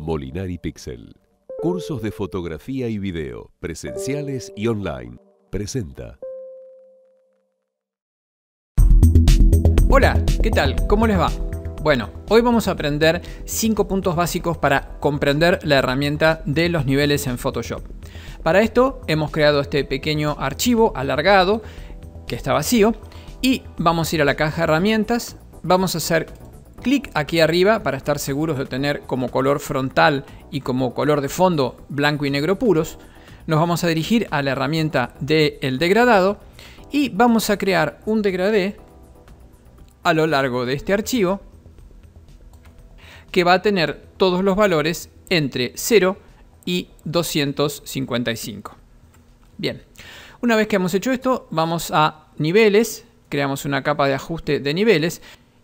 Molinari Pixel. Cursos de fotografía y video, presenciales y online. Presenta. Hola, ¿qué tal? ¿Cómo les va? Bueno, hoy vamos a aprender 5 puntos básicos para comprender la herramienta de los niveles en Photoshop. Para esto hemos creado este pequeño archivo alargado que está vacío y vamos a ir a la caja herramientas, vamos a hacer Clic aquí arriba para estar seguros de tener como color frontal y como color de fondo blanco y negro puros. Nos vamos a dirigir a la herramienta del degradado y vamos a crear un degradé a lo largo de este archivo que va a tener todos los valores entre 0 y 255. Bien, una vez que hemos hecho esto, vamos a niveles, creamos una capa de ajuste de niveles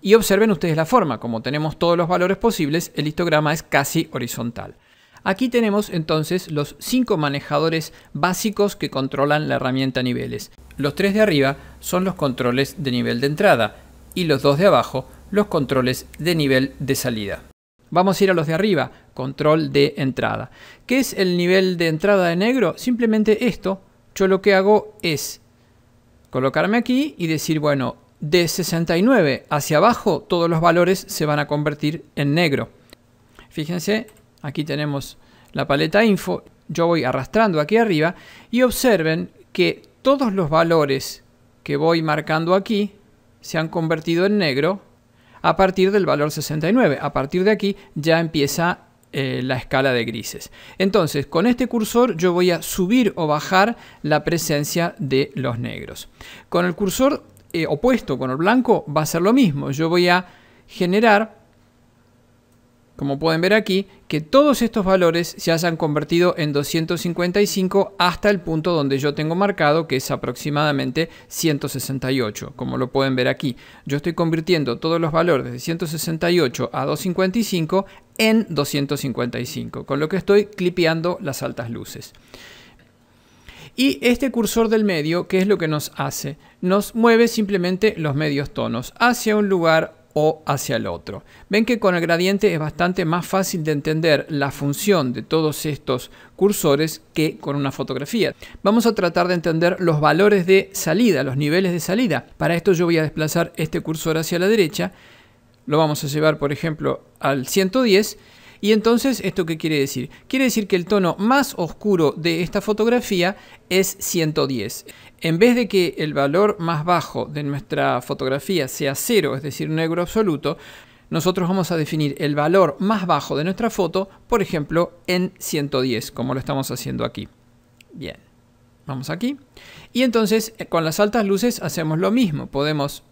y observen ustedes la forma, como tenemos todos los valores posibles, el histograma es casi horizontal. Aquí tenemos entonces los cinco manejadores básicos que controlan la herramienta niveles. Los tres de arriba son los controles de nivel de entrada y los dos de abajo los controles de nivel de salida. Vamos a ir a los de arriba, control de entrada. ¿Qué es el nivel de entrada de negro? Simplemente esto, yo lo que hago es colocarme aquí y decir, bueno, de 69 hacia abajo, todos los valores se van a convertir en negro. Fíjense, aquí tenemos la paleta info, yo voy arrastrando aquí arriba y observen que todos los valores que voy marcando aquí se han convertido en negro a partir del valor 69. A partir de aquí ya empieza eh, la escala de grises. Entonces, con este cursor yo voy a subir o bajar la presencia de los negros. Con el cursor eh, opuesto, con el blanco, va a ser lo mismo. Yo voy a generar, como pueden ver aquí, que todos estos valores se hayan convertido en 255 hasta el punto donde yo tengo marcado, que es aproximadamente 168, como lo pueden ver aquí. Yo estoy convirtiendo todos los valores de 168 a 255 en 255, con lo que estoy clipeando las altas luces. Y este cursor del medio, ¿qué es lo que nos hace? Nos mueve simplemente los medios tonos hacia un lugar o hacia el otro. Ven que con el gradiente es bastante más fácil de entender la función de todos estos cursores que con una fotografía. Vamos a tratar de entender los valores de salida, los niveles de salida. Para esto yo voy a desplazar este cursor hacia la derecha. Lo vamos a llevar, por ejemplo, al 110 y entonces, ¿esto qué quiere decir? Quiere decir que el tono más oscuro de esta fotografía es 110. En vez de que el valor más bajo de nuestra fotografía sea cero es decir, negro absoluto, nosotros vamos a definir el valor más bajo de nuestra foto, por ejemplo, en 110, como lo estamos haciendo aquí. Bien, vamos aquí. Y entonces, eh, con las altas luces hacemos lo mismo. Podemos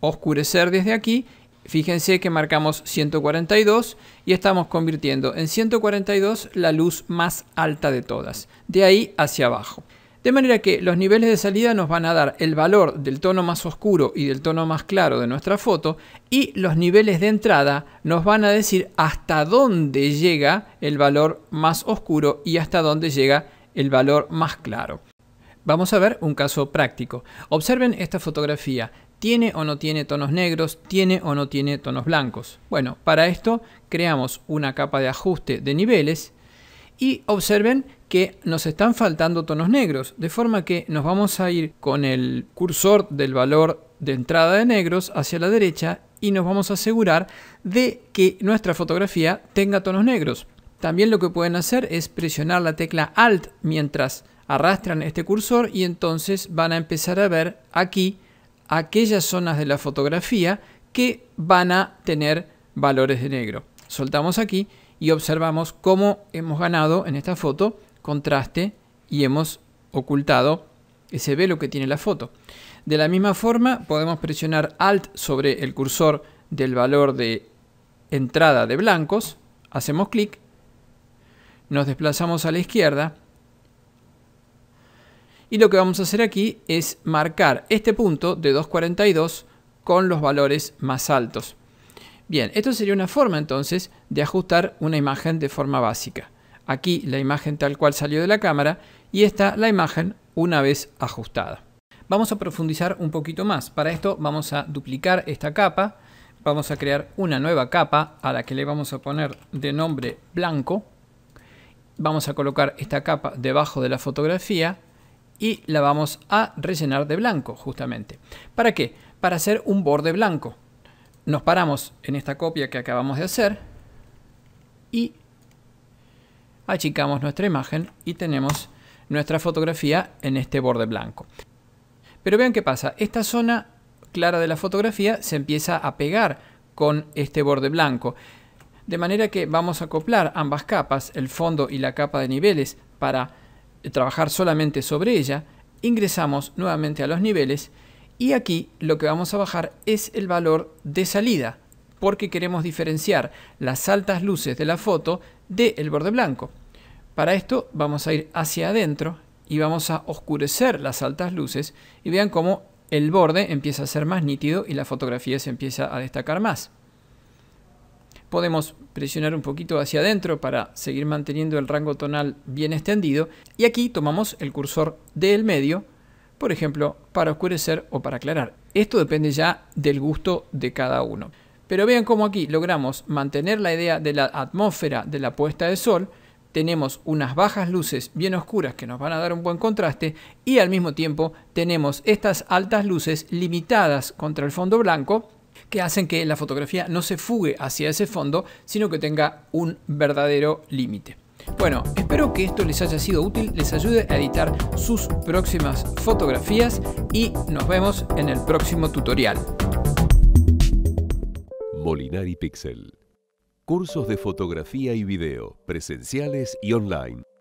oscurecer desde aquí Fíjense que marcamos 142 y estamos convirtiendo en 142 la luz más alta de todas, de ahí hacia abajo. De manera que los niveles de salida nos van a dar el valor del tono más oscuro y del tono más claro de nuestra foto y los niveles de entrada nos van a decir hasta dónde llega el valor más oscuro y hasta dónde llega el valor más claro. Vamos a ver un caso práctico. Observen esta fotografía. ¿Tiene o no tiene tonos negros? ¿Tiene o no tiene tonos blancos? Bueno, para esto creamos una capa de ajuste de niveles y observen que nos están faltando tonos negros, de forma que nos vamos a ir con el cursor del valor de entrada de negros hacia la derecha y nos vamos a asegurar de que nuestra fotografía tenga tonos negros. También lo que pueden hacer es presionar la tecla Alt mientras arrastran este cursor y entonces van a empezar a ver aquí aquellas zonas de la fotografía que van a tener valores de negro. Soltamos aquí y observamos cómo hemos ganado en esta foto contraste y hemos ocultado ese velo que tiene la foto. De la misma forma podemos presionar Alt sobre el cursor del valor de entrada de blancos, hacemos clic, nos desplazamos a la izquierda y lo que vamos a hacer aquí es marcar este punto de 242 con los valores más altos. Bien, esto sería una forma entonces de ajustar una imagen de forma básica. Aquí la imagen tal cual salió de la cámara y esta la imagen una vez ajustada. Vamos a profundizar un poquito más. Para esto vamos a duplicar esta capa. Vamos a crear una nueva capa a la que le vamos a poner de nombre blanco. Vamos a colocar esta capa debajo de la fotografía y la vamos a rellenar de blanco justamente. ¿Para qué? Para hacer un borde blanco. Nos paramos en esta copia que acabamos de hacer y achicamos nuestra imagen y tenemos nuestra fotografía en este borde blanco. Pero vean qué pasa, esta zona clara de la fotografía se empieza a pegar con este borde blanco. De manera que vamos a acoplar ambas capas, el fondo y la capa de niveles, para eh, trabajar solamente sobre ella, ingresamos nuevamente a los niveles y aquí lo que vamos a bajar es el valor de salida, porque queremos diferenciar las altas luces de la foto del borde blanco. Para esto vamos a ir hacia adentro y vamos a oscurecer las altas luces y vean cómo el borde empieza a ser más nítido y la fotografía se empieza a destacar más podemos presionar un poquito hacia adentro para seguir manteniendo el rango tonal bien extendido y aquí tomamos el cursor del medio, por ejemplo, para oscurecer o para aclarar. Esto depende ya del gusto de cada uno. Pero vean cómo aquí logramos mantener la idea de la atmósfera de la puesta de sol, tenemos unas bajas luces bien oscuras que nos van a dar un buen contraste y al mismo tiempo tenemos estas altas luces limitadas contra el fondo blanco que hacen que la fotografía no se fugue hacia ese fondo, sino que tenga un verdadero límite. Bueno, espero que esto les haya sido útil, les ayude a editar sus próximas fotografías y nos vemos en el próximo tutorial. Molinari Pixel. Cursos de fotografía y video, presenciales y online.